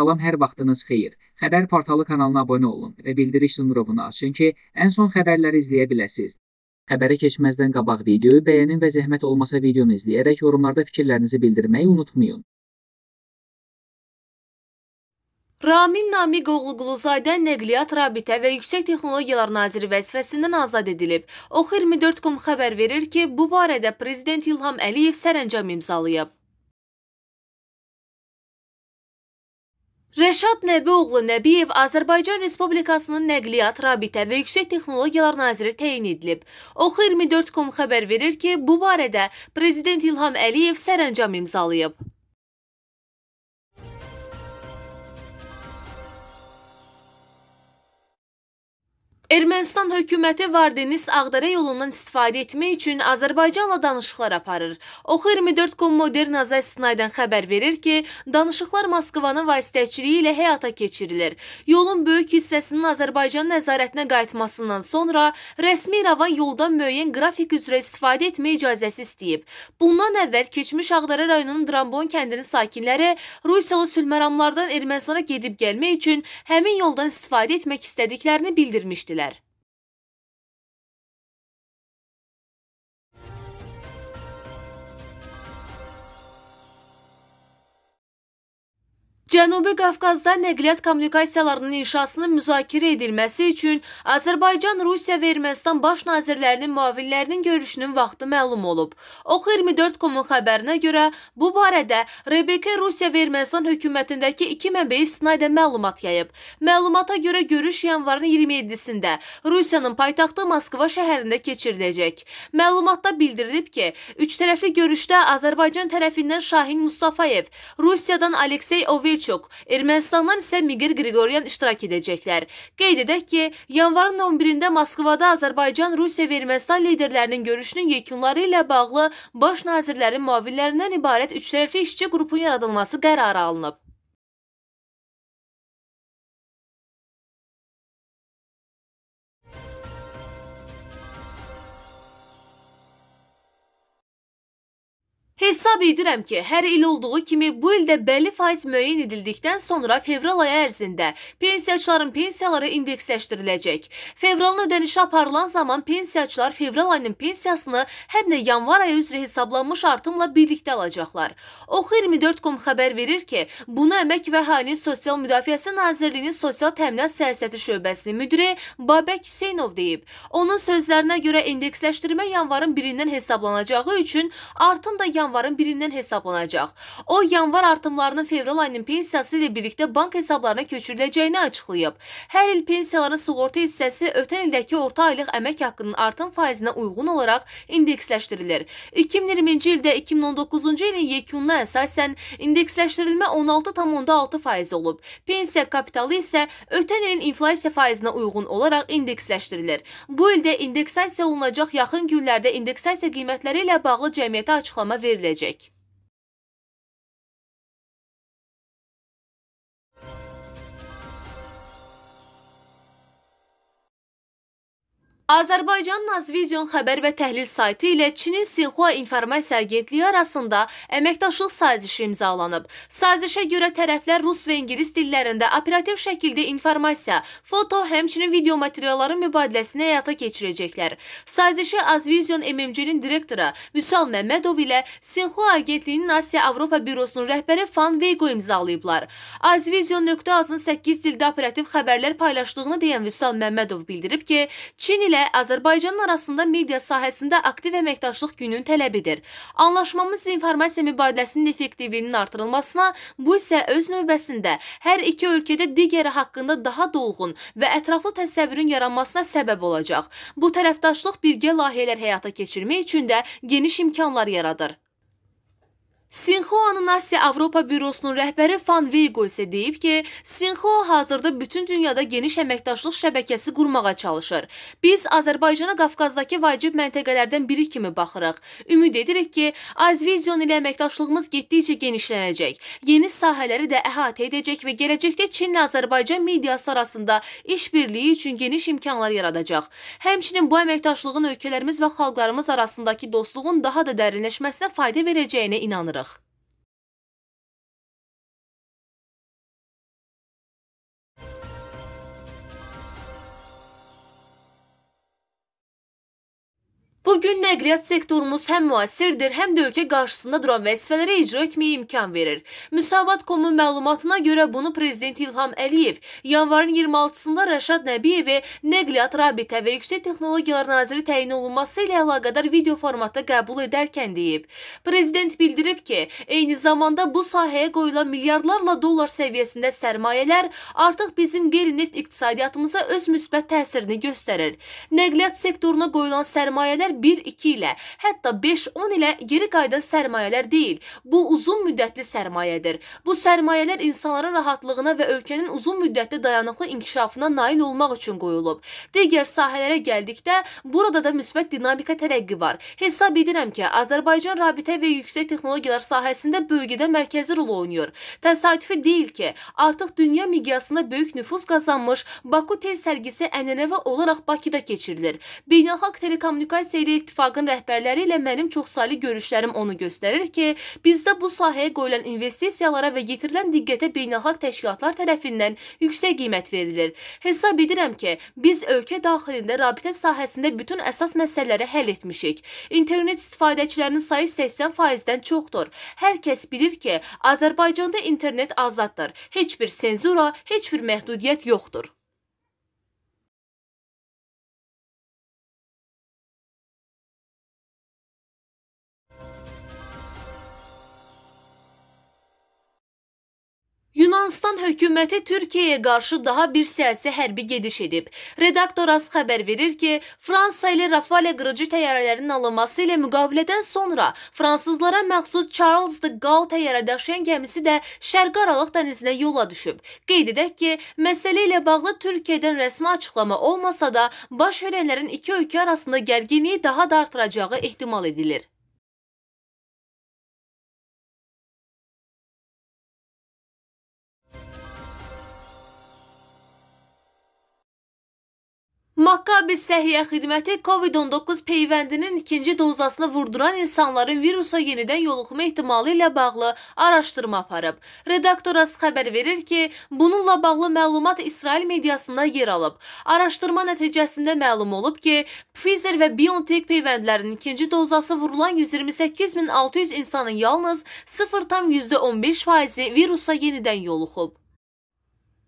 Salam hər vaxtınız xeyir. Xəbər portalı kanalına abunə olun və bildiriş zınqrovunu açın ki, ən son xəbərləri izləyə biləsiniz. Xəbərə keçməzdən qabaq videoyu bəyənin və zəhmət olmasa videonu izləyərək yorumlarda fikirlərinizi bildirməyi unutmayın. Ramin Namiq oğlu Quluzadə Nəqliyyat, Rabitə və Yüksək Texnologiyalar Naziri vəzifəsindən azad edilib. Ox24.com xəbər verir ki, bu barədə Prezident İlham Əliyev sərəncam imzalayıb. Rəşad Nəbioğlu Nəbiyev Azərbaycan Respublikasının Nəqliyyat, Rabitə və Yüksək Texnologiyalar Naziri təyin edilib. Oxu24.com xəbər verir ki, bu barədə Prezident İlham Əliyev sərəncam imzalayıb. Ermənistan hökuməti Vardeniz Ağdərə yolundan istifadə etmək üçün Azərbaycanla danışıqlar aparır. Oxu 24.com modern aza istinadən xəbər verir ki, danışıqlar Moskvanın vasitəçiliyi ilə həyata keçirilir. Yolun böyük hissəsinin Azərbaycan nəzarətinə qayıtmasından sonra rəsmi İrəvan yoldan müəyyən qrafik üzrə istifadə etmək icazəsi istəyib. Bundan əvvəl keçmiş Ağdərə rayonunun Drambon kəndinin sakinləri Rusiyalı sülhməramlardan Ermənistana gedib gəlmək üçün həmin yoldan istifadə etmək istədiklərini bildirmişdilər. Cənubi Qafqazda nəqliyyat kommunikasiyalarının inşasının müzakirə edilməsi üçün Azərbaycan, Rusiya və Ermənistan baş nazirlərinin müavinlərinin görüşünün vaxtı məlum olub. Ox 24.com-un xəbərinə görə bu barədə RBK Rusiya və Ermənistan hökumətindəki iki mənbəyə istinadən məlumat yayıb. Məlumata görə görüş yanvarın 27-sində Rusiyanın paytaxtı Moskva şəhərində keçiriləcək. Məlumatda bildirilib ki, üç tərəfli görüşdə Azərbaycan tərəfindən Şahin Mustafayev, Rusiyadan Aleksey Overçin Küçuk, Ermənistandan isə Migir Qriqoryan iştirak edəcəklər. Qeyd edək ki, yanvarın 11-də Moskvada Azərbaycan, Rusiya və Ermənistan liderlərinin görüşünün yekunları ilə bağlı baş nazirlərin muavinlərindən ibarət üçtərəfli işçi qrupunun yaradılması qərarı alınıb. Hesab edirəm ki, hər il olduğu kimi bu ildə bəlli faiz müəyyən edildikdən sonra fevral ayı ərzində pensiyaçıların pensiyaları indeksləşdiriləcək. Fevralın ödənişi aparılan zaman pensiyaçılar fevral ayının pensiyasını həm də yanvar ayı üzrə hesablanmış artımla birlikdə alacaqlar. Oxu24.com xəbər verir ki, bunu Əmək və Əhalinin Sosial Müdafiəsi Nazirliyinin Sosial Təminat Siyasəti şöbəsinin müdiri Babək Hüseynov deyib. Onun sözlərinə görə indeksləşdirmə yanvarın 1-dən hesablanacağı üçün artım da yanvar yanvarın birindən hesablanacaq. O, yanvar artımlarının fevral ayının pensiyası ilə birlikdə bank hesablarına köçürüləcəyini açıqlayıb. Hər il pensiyaların sığorta hissəsi ötən ildəki orta aylıq əmək haqqının artım faizinə uyğun olaraq indeksləşdirilir. 2020-ci ildə 2019-cu ilin yekununa əsasən indeksləşdirilmə 16,6% olub. Pensiya kapitalı isə ötən ilin inflasiya faizinə uyğun olaraq indeksləşdirilir. Bu ildə indeksasiya olunacaq yaxın günlərdə indeksasiya qiymətləri ilə bağlı cəmiyyətə açıqlama verilir. verecek. Azərbaycan Nazvision xəbər və təhlil saytı ilə Çinin Sinxua İnformasiya Agentliyi arasında əməkdaşlıq sazişi imzalanıb. Sazişə görə tərəflər rus və ingilis dillərində operativ şəkildə informasiya, foto, həmçinin video materialları mübadiləsini həyata keçirəcəklər. Sazişi Azvision MMC-nin direktoru Vüsal Məmmədov ilə Sinxua Agentliyinin Asiya Avropa Bürosunun rəhbəri Fan Veygo imzalayıblar. Azvision.az-ın 8 dildə operativ xəbərlər paylaşdığını deyən Vüsal Məmmədov bildirib ki, Çin ilə isə Azərbaycan arasında media sahəsində aktiv əməkdaşlıq günün tələbidir. Anlaşmamız informasiya mübadiləsinin effektivliyinin artırılmasına, bu isə öz növbəsində hər iki ölkədə digəri haqqında daha dolğun və ətraflı təsəvvürün yaranmasına səbəb olacaq. Bu tərəfdaşlıq birgə layihələr həyata keçirmək üçün də geniş imkanlar yaradır. Sinxoanın Asiya Avropa bürosunun rəhbəri Van Veygo isə deyib ki, Sinxoa hazırda bütün dünyada geniş əməkdaşlıq şəbəkəsi qurmağa çalışır. Biz Azərbaycana Qafqazdakı vacib məntəqələrdən biri kimi baxırıq. Ümid edirik ki, Azvizion ilə əməkdaşlığımız getdikcə genişlənəcək, yeni sahələri də əhatə edəcək və gələcəkdə Çinlə Azərbaycan mediası arasında işbirliyi üçün geniş imkanlar yaradacaq. Həmçinin bu əməkdaşlığın ölkələrimiz və xalqlarımız arasındakı dostluğun daha da dərinləşməsinə fayda verəcəyinə inanırıq. Bugün nəqliyyat sektorumuz həm müasirdir, həm də ölkə qarşısında duran vəzifələrə icra etməyə imkan verir. Müsavat.com-un məlumatına görə bunu Prezident İlham Əliyev yanvarın 26-sında Rəşad Nəbiyevə Nəqliyyat Rabitə və Yüksək Texnologiyalar Naziri təyin olunması ilə əlaqədar video formatda qəbul edərkən deyib. Prezident bildirib ki, eyni zamanda bu sahəyə qoyulan milyardlarla dollar səviyyəsində sərmayələr artıq bizim qeyri-neft iqtisadiyyatımıza öz müsbət təsirini göstərir. Nəqliyyat sektoruna qoyulan sərmayələr 1-2 ilə, hətta 5-10 ilə geri qayıdan sərmayələr deyil. Bu uzun müddətli sərmayədir. Bu sərmayələr insanların rahatlığına və ölkənin uzun müddətli dayanıqlı inkişafına nail olmaq üçün qoyulub. Digər sahələrə gəldikdə burada da müsbət dinamika tərəqqi var. Hesab edirəm ki, Azərbaycan rabitə və yüksək texnologiyalar sahəsində bölgədə mərkəzi rol oynayır. Təsadüfi deyil ki, artıq dünya miqyasında böyük nüfuz qazanmış Baku Tel sərgisi ənənəvi olaraq Bakıda keçirilir. Beynəlxalq telekommunikasiya ilə Qeyri İttifaqın rəhbərləri ilə mənim çoxsaylı görüşlərim onu göstərir ki, bizdə bu sahəyə qoyulan investisiyalara və yetirilən diqqətə beynəlxalq təşkilatlar tərəfindən yüksək qiymət verilir. Hesab edirəm ki, biz ölkə daxilində rabitə sahəsində bütün əsas məsələləri həll etmişik. İnternet istifadəçilərinin sayı 80%-dən çoxdur. Hər kəs bilir ki, Azərbaycanda internet azaddır. Heç bir senzura, heç bir məhdudiyyət yoxdur. Ermənistan hökuməti Türkiyəyə qarşı daha bir siyasi hərbi gediş edib. Redaktor Az xəbər verir ki, Fransa ilə Rafale qırıcı təyyarələrinin alınması ilə müqavilədən sonra fransızlara məxsus Charles de Gaulle təyyarə daşıyan gəmisi də Şərqi Aralıq dənizinə yola düşüb. Qeyd edək ki, məsələ ilə bağlı Türkiyədən rəsmi açıqlama olmasa da, baş verənlərin iki ölkə arasında gərginliyi daha da artıracağı ehtimal edilir. Makkabi Səhiyyə Xidməti COVID-19 peyvəndinin ikinci dozasını vurduran insanların virusa yenidən yoluxma ehtimalı ilə bağlı araşdırma aparıb. Redaktoras xəbər verir ki, bununla bağlı məlumat İsrail mediasında yer alıb. Araşdırma nəticəsində məlum olub ki, Pfizer və BioNTech peyvəndlərinin ikinci dozası vurulan 128600 insanın yalnız 0,15%-i virusa yenidən yoluxub.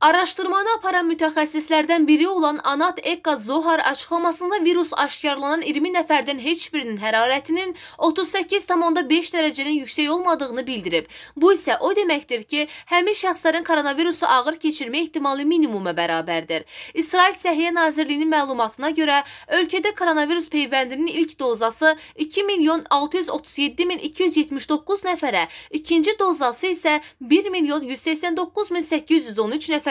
Araşdırmanı aparan mütəxəssislərdən biri olan Anat Ekka Zohar açıqlamasında virus aşkarlanan 20 nəfərdən heç birinin hərarətinin 38,5 dərəcədən yüksək olmadığını bildirib. Bu isə o deməkdir ki, həmin şəxslərin koronavirusu ağır keçirmə ehtimalı minimuma bərabərdir. İsrail Səhiyyə Nazirliyinin məlumatına görə ölkədə koronavirus peyvəndinin ilk dozası 2 milyon 637 min 279 nəfərə, ikinci dozası isə 1 milyon 189 min 813 nəfərə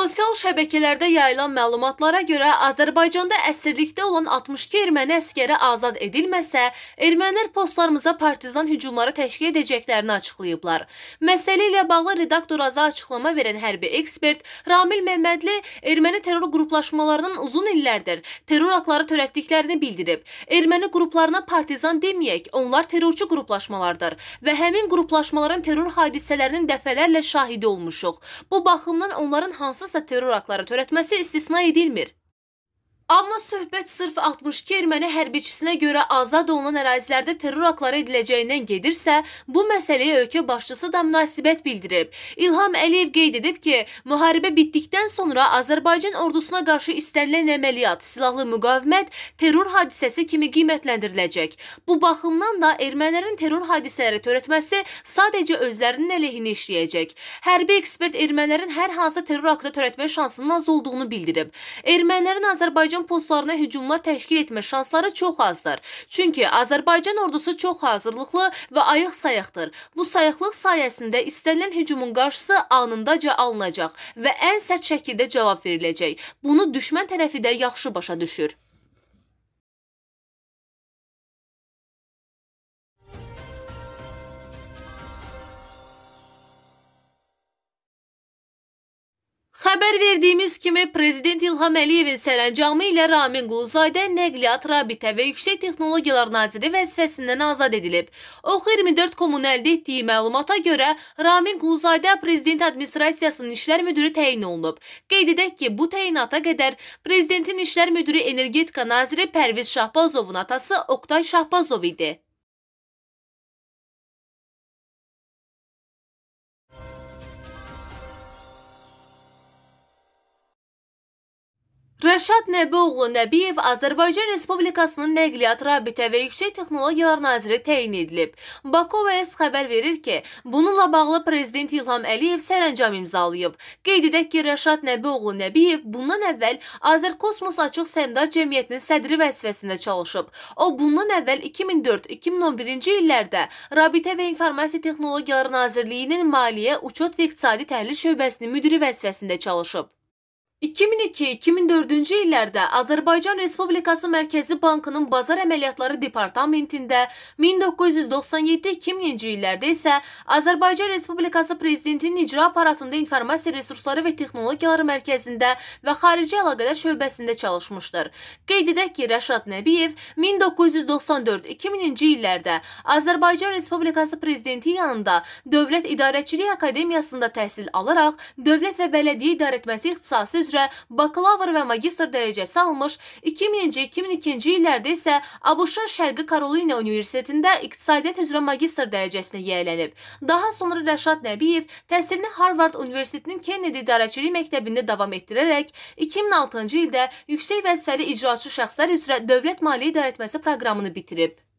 Sosial şəbəkələrdə yayılan məlumatlara görə Azərbaycanda əsirlikdə olan 62 erməni əskəri azad edilməsə, ermənilər postlarımıza partizan hücumları təşkil edəcəklərini açıqlayıblar. Məsələ ilə bağlı redaktor aza açıqlama verən hərbi ekspert Ramil Məmmədli erməni terror qruplaşmalarının uzun illərdir terror aktları törətdiklərini bildirib. Erməni qruplarına partizan deməyək, onlar terrorçu qruplaşmalardır və həmin qruplaşmaların terror hadisələrinin dəfələrlə şahidi olmuşuq. Bu baxımdan onların hansı hansısa terror aktları törətməsi istisna edilmir. Amma söhbət sırf 62 erməni hərbiçisinə görə azad olunan ərazilərdə terror aktları ediləcəyindən gedirsə, bu məsələyə ölkə başçısı da münasibət bildirib. İlham Əliyev qeyd edib ki, müharibə bitdikdən sonra Azərbaycan ordusuna qarşı istənilən əməliyyat, silahlı müqavimət terror hadisəsi kimi qiymətləndiriləcək. Bu baxımdan da ermənilərin terror hadisələri törətməsi sadəcə özlərinin əleyhinə işləyəcək. Hərbi ekspert ermənilərin hər hansı terror aktı törətmə şansının az olduğunu bildirib. Ermənilərin Azərbaycan Azərbaycan postlarına hücumlar təşkil etmə şansları çox azdır. Çünki Azərbaycan ordusu çox hazırlıqlı və ayıq sayıqdır. Bu sayıqlıq sayəsində istənilən hücumun qarşısı anındaca alınacaq və ən sərt şəkildə cavab veriləcək. Bunu düşmən tərəfi də yaxşı başa düşür. Xəbər verdiyimiz kimi, Prezident İlham Əliyevin sərəncamı ilə Ramin Quluzadə Nəqliyyat, Rabitə və Yüksək Texnologiyalar Naziri vəzifəsindən azad edilib. Ox24.com-un əldə etdiyi məlumata görə, Ramin Quluzadə Prezident Administrasiyasının İşlər Müdürü təyin olunub. Qeyd edək ki, bu təyinata qədər Prezidentin İşlər Müdürü Energetika Naziri Pərviz Şahbazovun atası Oktay Şahbazov idi. Rəşad Nəbioğlu Nəbiyev Azərbaycan Respublikasının Nəqliyyat Rabitə və Yüksək Texnologiyalar Naziri təyin edilib. Baku VS xəbər verir ki, bununla bağlı Prezident İlham Əliyev sərəncam imzalayıb. Qeyd edək ki, Rəşad Nəbioğlu Nəbiyev bundan əvvəl Azərkosmos Açıq Səhmdar Cəmiyyətinin sədri vəzifəsində çalışıb. O, bundan əvvəl 2004-2011-ci illərdə Rabitə və İnformasiya Texnologiyaları Nazirliyinin Maliyyə, Uçot və İqtisadi Təhlil Şöbəsinin müdiri vəzifəsində çalışıb. 2002-2004-cü illərdə Azərbaycan Respublikası Mərkəzi Bankının Bazar Əməliyyatları Departamentində, 1997-2000-ci illərdə isə Azərbaycan Respublikası Prezidentinin icra aparatında informasiya resursları və texnologiyaları mərkəzində və xarici əlaqələr şöbəsində çalışmışdır. Qeyd edək ki, Rəşad Nəbiyev 1994-2000-ci illərdə Azərbaycan Respublikası Prezidenti yanında Dövlət İdarəçilik Akademiyasında təhsil alaraq Dövlət və Bələdiyyə İdarəetməsi ixtisası üzrə üzrə bakalavr və magistr dərəcəsi almış, 2000-2002-ci illərdə isə ABŞ Şərqi Karolina Universitetində iqtisadiyyat üzrə magistr dərəcəsinə yiyələnib. Daha sonra Rəşad Nəbiyev təhsilini Harvard Universitetinin Kennedy İdarəçilik Məktəbində davam etdirərək 2006-cı ildə yüksək vəzifəli icraçı şəxslər üzrə Dövlət Maliyyə İdarəetməsi proqramını bitirib.